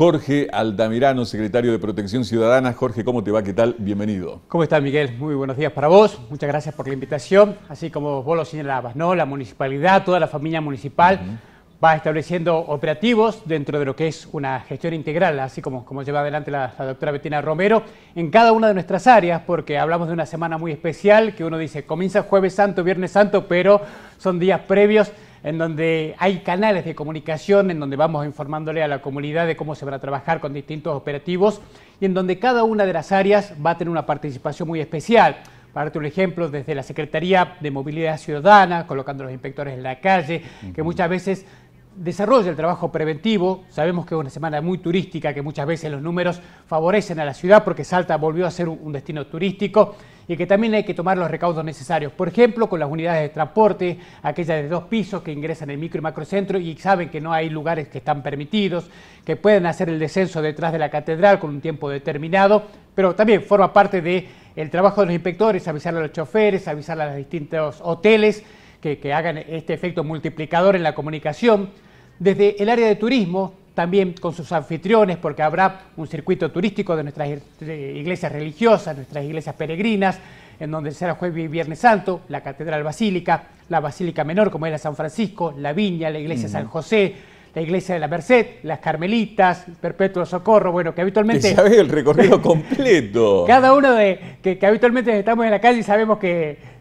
Jorge Aldamirano, secretario de Protección Ciudadana. Jorge, ¿cómo te va? ¿Qué tal? Bienvenido. ¿Cómo estás, Miguel? Muy buenos días para vos. Muchas gracias por la invitación. Así como vos lo señalabas, ¿no? La municipalidad, toda la familia municipal va estableciendo operativos dentro de lo que es una gestión integral, así como, como lleva adelante la, la doctora Betina Romero, en cada una de nuestras áreas, porque hablamos de una semana muy especial que uno dice comienza jueves santo, viernes santo, pero son días previos en donde hay canales de comunicación, en donde vamos informándole a la comunidad de cómo se van a trabajar con distintos operativos y en donde cada una de las áreas va a tener una participación muy especial. Para darte un ejemplo, desde la Secretaría de Movilidad Ciudadana, colocando a los inspectores en la calle, que muchas veces desarrolla el trabajo preventivo. Sabemos que es una semana muy turística, que muchas veces los números favorecen a la ciudad porque Salta volvió a ser un destino turístico y que también hay que tomar los recaudos necesarios. Por ejemplo, con las unidades de transporte, aquellas de dos pisos que ingresan el micro y macrocentro y saben que no hay lugares que están permitidos, que pueden hacer el descenso detrás de la catedral con un tiempo determinado, pero también forma parte del trabajo de los inspectores, avisar a los choferes, avisar a los distintos hoteles que hagan este efecto multiplicador en la comunicación. Desde el área de turismo, también con sus anfitriones, porque habrá un circuito turístico de nuestras iglesias religiosas, nuestras iglesias peregrinas, en donde será jueves y viernes santo, la Catedral Basílica, la Basílica Menor, como era San Francisco, la Viña, la Iglesia San José, la iglesia de la Merced, las Carmelitas, Perpetuo Socorro, bueno, que habitualmente... Sabes el recorrido completo. cada uno de... que habitualmente estamos en la calle y sabemos que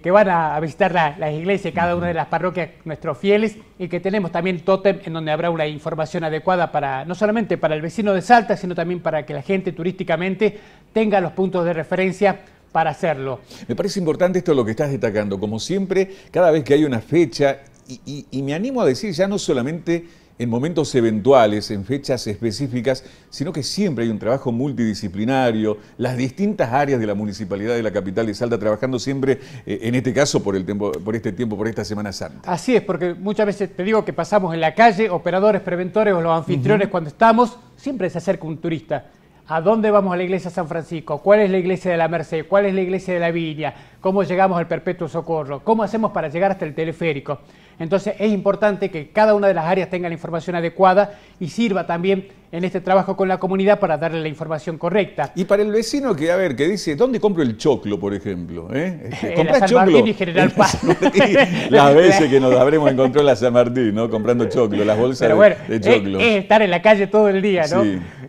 que, van a, visitar la, las iglesias, cada una de las parroquias, nuestros fieles, y que tenemos también Totem, en donde habrá una información adecuada para, no solamente para el vecino de Salta, sino también para que la gente turísticamente tenga los puntos de referencia para hacerlo. Me parece importante esto lo que estás destacando. Como siempre, cada vez que hay una fecha, y me animo a decir ya no solamente en momentos eventuales, en fechas específicas, sino que siempre hay un trabajo multidisciplinario, las distintas áreas de la municipalidad de la capital de Salta trabajando siempre, eh, en este caso, por, el tiempo, por este tiempo, por esta Semana Santa. Así es, porque muchas veces te digo que pasamos en la calle, operadores preventores o los anfitriones cuando estamos, siempre se acerca un turista. ¿A dónde vamos a la iglesia San Francisco? ¿Cuál es la iglesia de la Merced? ¿Cuál es la iglesia de la Viña? ¿Cómo llegamos al Perpetuo Socorro? ¿Cómo hacemos para llegar hasta el teleférico? Entonces es importante que cada una de las áreas tenga la información adecuada y sirva también en este trabajo con la comunidad para darle la información correcta. Y para el vecino que, a ver, que dice, ¿dónde compro el choclo, por ejemplo? ¿Eh? Este, y General Paz. las veces que nos habremos encontrado en la San Martín, ¿no? Comprando choclo, las bolsas de, choclo. Es, estar en la calle todo el día, ¿no?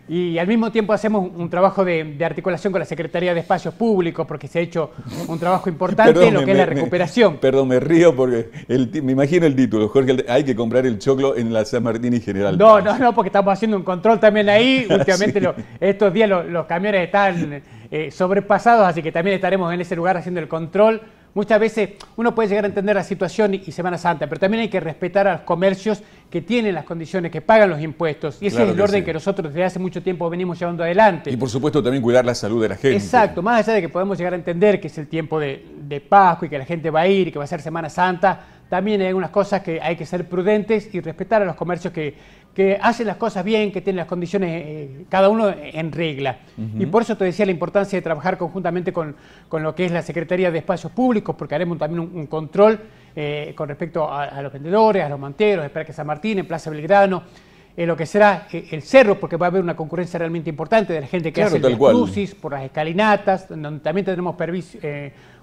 Y al mismo tiempo hacemos un trabajo de, articulación con la Secretaría de Espacios Públicos, porque se ha hecho un trabajo importante en lo que es la recuperación. perdón, me río porque me imagino el título, Jorge, hay que comprar el choclo en la San Martín y General Paz. No, no, no, porque estamos haciendo un control también ahí. Últimamente estos días los camiones están eh, sobrepasados, así que también estaremos en ese lugar haciendo el control. Muchas veces uno puede llegar a entender la situación y Semana Santa, pero también hay que respetar a los comercios que tienen las condiciones, que pagan los impuestos. Y ese es el orden que nosotros desde hace mucho tiempo venimos llevando adelante. Y por supuesto también cuidar la salud de la gente. Exacto, más allá de que podemos llegar a entender que es el tiempo de, de Pascua y que la gente va a ir y que va a ser Semana Santa, también hay algunas cosas que hay que ser prudentes y respetar a los comercios que que hacen las cosas bien, que tienen las condiciones eh, cada uno en regla. Y por eso te decía la importancia de trabajar conjuntamente con, lo que es la Secretaría de Espacios Públicos, porque haremos también un, control eh, con respecto a, los vendedores, a los manteros, espera que San Martín, en Plaza Belgrano, en eh, lo que será el cerro, porque va a haber una concurrencia realmente importante de la gente que hace el crucis, por las escalinatas, donde también tendremos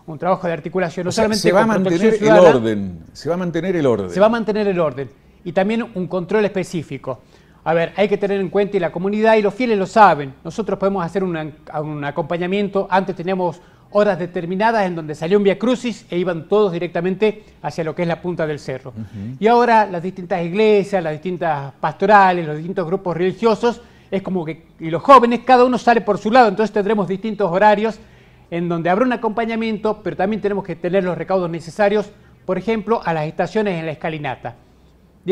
un trabajo de articulación. No solamente se va a mantener el orden. Se va a mantener el orden. Se va a mantener el orden y también un control específico. A ver, hay que tener en cuenta y la comunidad y los fieles lo saben. Nosotros podemos hacer un acompañamiento. Antes teníamos horas determinadas en donde salió un vía crucis e iban todos directamente hacia lo que es la punta del cerro. Y ahora las distintas iglesias, las distintas pastorales, los distintos grupos religiosos, es como que y los jóvenes, cada uno sale por su lado. Entonces tendremos distintos horarios en donde habrá un acompañamiento, pero también tenemos que tener los recaudos necesarios, por ejemplo, a las estaciones en la escalinata.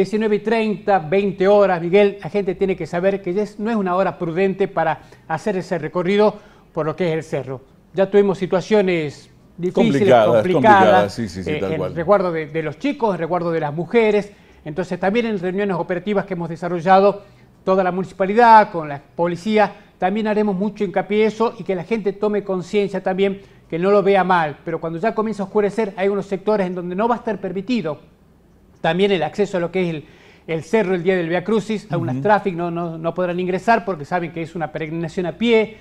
19 y 30, 20 horas, Miguel, la gente tiene que saber que ya no es una hora prudente para hacer ese recorrido por lo que es el cerro. Ya tuvimos situaciones difíciles, complicadas, complicadas, eh, recuerdo de, los chicos, en recuerdo de las mujeres. Entonces también en reuniones operativas que hemos desarrollado toda la municipalidad, con la policía, también haremos mucho hincapié eso y que la gente tome conciencia también, que no lo vea mal. Pero cuando ya comienza a oscurecer, hay unos sectores en donde no va a estar permitido también el acceso a lo que es el, cerro el día del Via Crucis, algunas uh no, no, podrán ingresar porque saben que es una peregrinación a pie,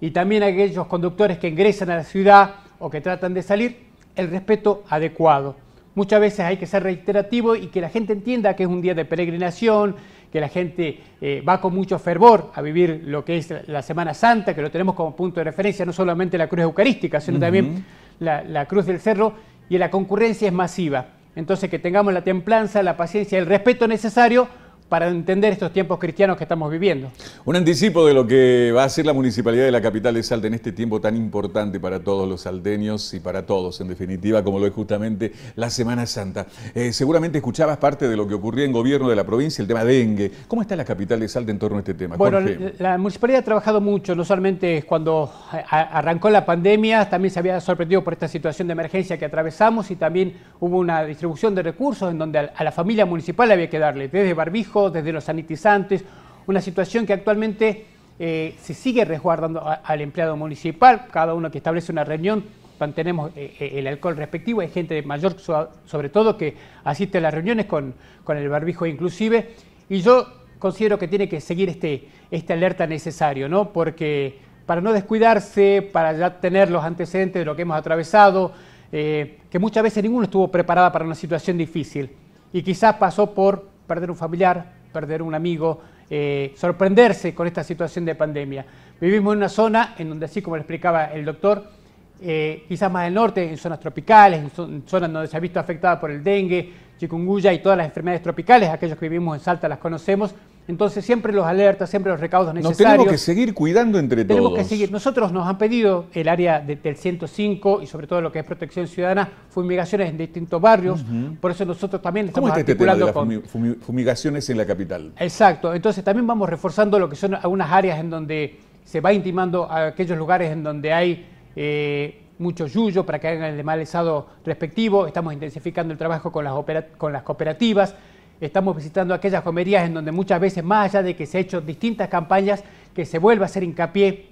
y también aquellos conductores que ingresan a la ciudad o que tratan de salir, el respeto adecuado. Muchas veces hay que ser reiterativo y que la gente entienda que es un día de peregrinación, que la gente eh, va con mucho fervor a vivir lo que es la Semana Santa, que lo tenemos como punto de referencia, no solamente la cruz eucarística, sino también la cruz del cerro, y la concurrencia es masiva. Entonces, que tengamos la templanza, la paciencia, el respeto necesario para entender estos tiempos cristianos que estamos viviendo. Un anticipo de lo que va a ser la municipalidad de la capital de Salta en este tiempo tan importante para todos los salteños y para todos, en definitiva, como lo es justamente la Semana Santa. Eh, seguramente escuchabas parte de lo que ocurría en gobierno de la provincia, el tema de dengue. ¿Cómo está la capital de Salta en torno a este tema? Bueno, la municipalidad ha trabajado mucho, no solamente cuando arrancó la pandemia, también se había sorprendido por esta situación de emergencia que atravesamos y también hubo una distribución de recursos en donde a la familia municipal había que darle desde barbijo, desde los sanitizantes, una situación que actualmente eh, se sigue resguardando al empleado municipal, cada uno que establece una reunión mantenemos eh, eh, el alcohol respectivo, hay gente de mayor sobre todo que asiste a las reuniones con, con el barbijo inclusive, y yo considero que tiene que seguir este, este alerta necesario, ¿no? porque para no descuidarse, para ya tener los antecedentes de lo que hemos atravesado, que muchas veces ninguno estuvo preparado para una situación difícil y quizás pasó por perder un familiar, perder un amigo, eh, sorprenderse con esta situación de pandemia. Vivimos en una zona en donde, así como lo explicaba el doctor, eh, quizás más del norte, en zonas tropicales, en, zonas donde se ha visto afectada por el dengue, chikungunya y todas las enfermedades tropicales, aquellos que vivimos en Salta las conocemos, entonces siempre los alertas, siempre los recaudos necesarios. Nos tenemos que seguir cuidando entre todos. Tenemos que seguir. Nosotros nos han pedido el área de, del 105 y sobre todo lo que es protección ciudadana, fumigaciones en distintos barrios. Por eso nosotros también estamos este ¿Cómo fumigaciones en la capital. Exacto. Entonces también vamos reforzando lo que son algunas áreas en donde se va intimando a aquellos lugares en donde hay eh, mucho yuyo para que hagan el estado respectivo. Estamos intensificando el trabajo con las, con las cooperativas Estamos visitando aquellas comerías en donde muchas veces, más allá de que se han hecho distintas campañas, que se vuelva a hacer hincapié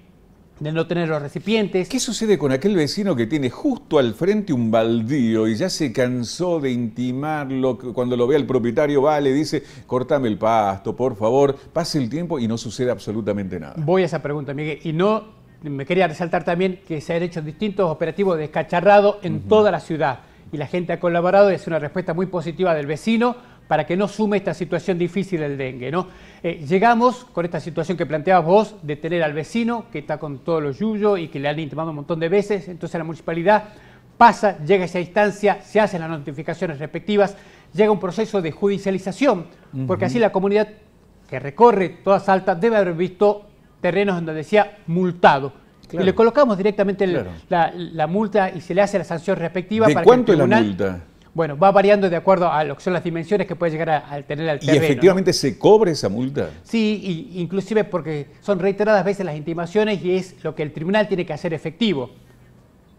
de no tener los recipientes. ¿Qué sucede con aquel vecino que tiene justo al frente un baldío y ya se cansó de intimarlo? Cuando lo ve el propietario va, le dice, cortame el pasto, por favor, pase el tiempo y no sucede absolutamente nada. Voy a esa pregunta, Miguel, y no... Me quería resaltar también que se han hecho distintos operativos de descacharrado en toda la ciudad y la gente ha colaborado y es una respuesta muy positiva del vecino para que no sume esta situación difícil del dengue. ¿no? Eh, llegamos con esta situación que planteabas vos de tener al vecino que está con todos los yuyos y que le han intimado un montón de veces, entonces la municipalidad pasa, llega a esa instancia, se hacen las notificaciones respectivas, llega un proceso de judicialización, porque así la comunidad que recorre toda Salta debe haber visto terrenos donde decía multado. Y le colocamos directamente la, multa y se le hace la sanción respectiva. ¿De para que el tribunal, es la multa? Bueno, va variando de acuerdo a lo que son las dimensiones que puede llegar a, tener al terreno. Y efectivamente se cobra esa multa. Sí, y, inclusive porque son reiteradas veces las intimaciones y es lo que el tribunal tiene que hacer efectivo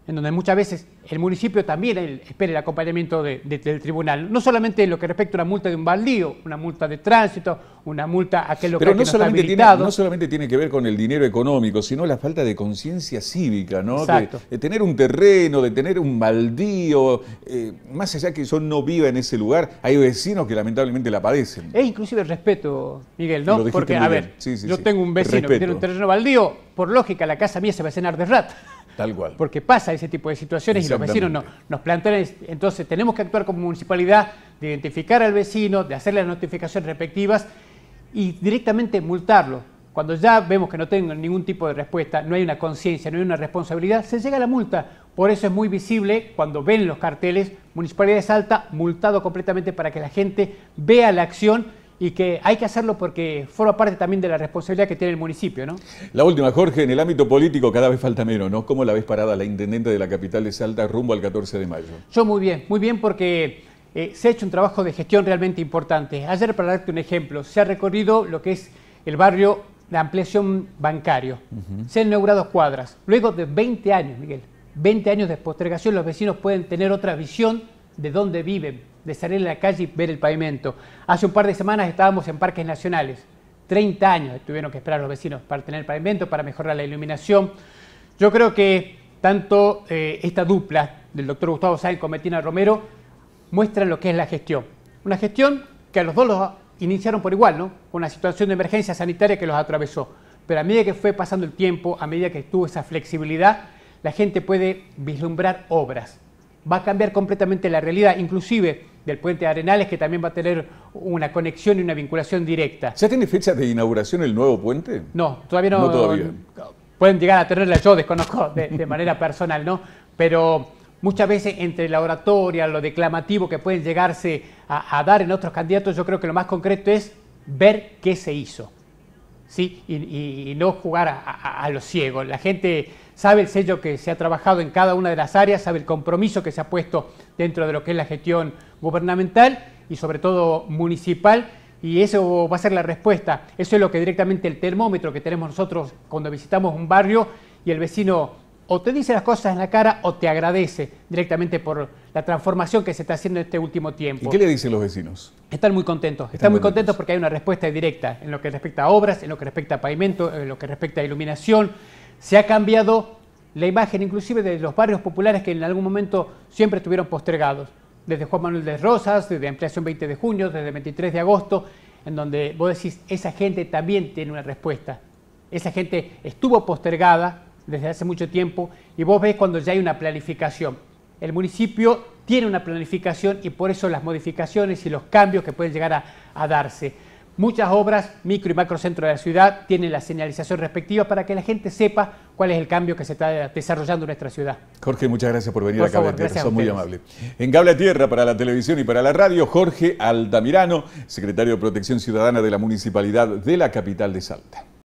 en donde muchas veces el municipio también espera el acompañamiento del tribunal. No solamente en lo que respecta a una multa de un baldío, una multa de tránsito, una multa a aquel local que no, solamente no solamente tiene que ver con el dinero económico, sino la falta de conciencia cívica, ¿no? De, tener un terreno, de tener un baldío, eh, más allá que yo no viva en ese lugar, hay vecinos que lamentablemente la padecen. Es inclusive el respeto, Miguel, ¿no? Porque, a ver, yo tengo un vecino que tiene un terreno baldío, por lógica la casa mía se va a cenar de rat. Tal cual. Porque pasa ese tipo de situaciones y los vecinos no, nos plantean, entonces tenemos que actuar como municipalidad, de identificar al vecino, de hacerle las notificaciones respectivas y directamente multarlo. Cuando ya vemos que no tengan ningún tipo de respuesta, no hay una conciencia, no hay una responsabilidad, se llega a la multa. Por eso es muy visible cuando ven los carteles, Municipalidad de Salta multado completamente para que la gente vea la acción y que hay que hacerlo porque forma parte también de la responsabilidad que tiene el municipio, ¿no? La última, Jorge, en el ámbito político cada vez falta menos, ¿no? ¿Cómo la ves parada la intendente de la capital de Salta rumbo al 14 de mayo? Yo muy bien, muy bien porque eh, se ha hecho un trabajo de gestión realmente importante. Ayer, para darte un ejemplo, se ha recorrido lo que es el barrio de ampliación bancario. Se han inaugurado cuadras. Luego de 20 años, Miguel, 20 años de postergación, los vecinos pueden tener otra visión de dónde viven, de salir a la calle y ver el pavimento. Hace un par de semanas estábamos en parques nacionales. 30 años tuvieron que esperar los vecinos para tener el pavimento, para mejorar la iluminación. Yo creo que tanto eh, esta dupla del doctor Gustavo Sáenz con Romero muestran lo que es la gestión. Una gestión que a los dos los iniciaron por igual, ¿no? Una situación de emergencia sanitaria que los atravesó. Pero a medida que fue pasando el tiempo, a medida que tuvo esa flexibilidad, la gente puede vislumbrar obras va a cambiar completamente la realidad, inclusive del puente de Arenales, que también va a tener una conexión y una vinculación directa. ¿Ya tiene fecha de inauguración el nuevo puente? No, todavía no. no todavía. Pueden llegar a tenerla, yo desconozco de, manera personal, ¿no? Pero muchas veces entre la oratoria, lo declamativo que pueden llegarse a, dar en otros candidatos, yo creo que lo más concreto es ver qué se hizo. ¿sí? Y, no jugar a, a los ciegos. La gente sabe el sello que se ha trabajado en cada una de las áreas, sabe el compromiso que se ha puesto dentro de lo que es la gestión gubernamental y sobre todo municipal. Y eso va a ser la respuesta. Eso es lo que directamente el termómetro que tenemos nosotros cuando visitamos un barrio y el vecino o te dice las cosas en la cara o te agradece directamente por la transformación que se está haciendo en este último tiempo. ¿Y qué le dicen los vecinos? Están muy contentos, están, muy contentos porque hay una respuesta directa en lo que respecta a obras, en lo que respecta a pavimento, en lo que respecta a iluminación, se ha cambiado la imagen inclusive de los barrios populares que en algún momento siempre estuvieron postergados, desde Juan Manuel de Rosas, desde Ampliación 20 de junio, desde 23 de agosto, en donde vos decís, esa gente también tiene una respuesta. Esa gente estuvo postergada desde hace mucho tiempo y vos ves cuando ya hay una planificación. El municipio tiene una planificación y por eso las modificaciones y los cambios que pueden llegar a darse. Muchas obras, micro y macro centro de la ciudad, tienen la señalización respectiva para que la gente sepa cuál es el cambio que se está desarrollando en nuestra ciudad. Jorge, muchas gracias por venir a Cable Tierra, son muy amable. En Cable Tierra, para la televisión y para la radio, Jorge Altamirano, secretario de Protección Ciudadana de la Municipalidad de la capital de Salta.